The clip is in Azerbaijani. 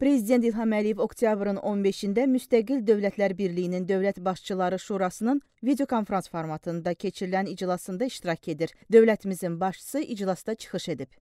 Prezident İlham Əliyev oktyabrın 15-də Müstəqil Dövlətlər Birliyinin Dövlət Başçıları Şurasının videokonfrans formatında keçirilən iclasında iştirak edir. Dövlətimizin başçısı iclasda çıxış edib.